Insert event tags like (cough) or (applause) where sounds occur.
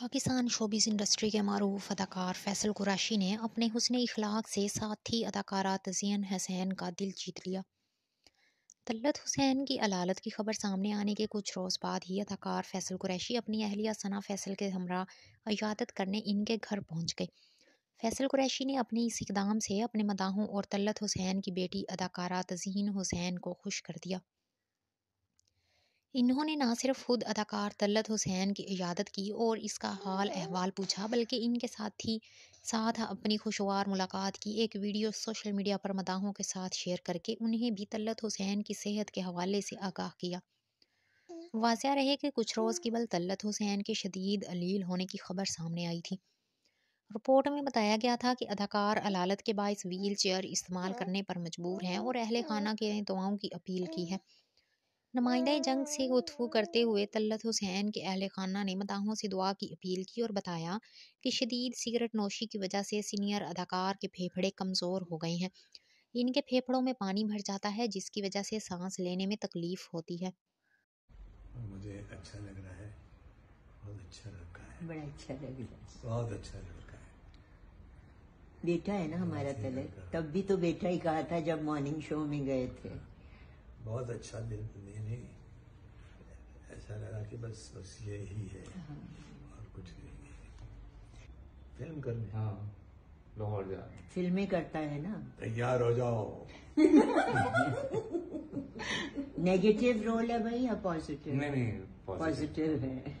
Pakistan showbiz industry के मरूफ अदाकार फैसल कुराशी ने अपने हुसन इखलाक से साथी अदाकारा तजियन हसैन का दिल जीत लिया तल्लत हुसैन की अलालत की खबर सामने आने के कुछ रोज़ बाद ही अदाकार फैसल कुरैशी अपनी अहलिया सना फैसल के हमरा अयादत करने इनके घर पहुंच गए फैसल कुरैशी ने अपने इस इकदाम से अपने मदाहों और तल्लत हुसैन की बेटी अदाकारा तजीन हुसैन को खुश कर दिया इन्होंने ना सिर्फ खुद अदाकार तल्लत हुसैन की इजादत की और इसका हाल अहवाल पूछा बल्कि इनके साथ ही साथ अपनी खुशवार मुलाकात की एक वीडियो सोशल मीडिया पर मदाहों के साथ शेयर करके उन्हें भी तल्लत हुसैन की सेहत के हवाले से आगाह किया वाजिया रहे कि कुछ रोज़ केवल तल्लत हुसैन के शदीद अलील होने की खबर सामने आई थी रिपोर्ट में बताया गया था कि अदाकार अलालत के बायस व्हील चेयर इस्तेमाल करने पर मजबूर हैं और अहल खाना के दुआओं की अपील की है नुमाइंदा जंग से गुफ्तु करते हुए तल्लत हुसैन के अहल खाना ने मदाहों से दुआ की अपील की और बताया कि शदीद सिगरेट नोशी की वजह से सीनियर अदाकार के फेफड़े कमज़ोर हो गए हैं इनके फेफड़ों में पानी भर जाता है जिसकी वजह से सांस लेने में तकलीफ़ होती है मुझे अच्छा लग रहा है बहुत अच्छा लड़का है बड़ा अच्छा लग रहा है बहुत अच्छा लड़का है बेटा है ना हमारा तलत तब भी तो बेटा ही कहा था जब मॉर्निंग शो में गए थे बहुत अच्छा दिन मैंने ऐसा लगा कि बस बस ये ही है हाँ। और कुछ नहीं है फिल्म करने हाँ लाहौर जा फिल्में करता है ना तैयार हो जाओ नेगेटिव (laughs) रोल है भाई या पॉजिटिव नहीं नहीं पॉजिटिव है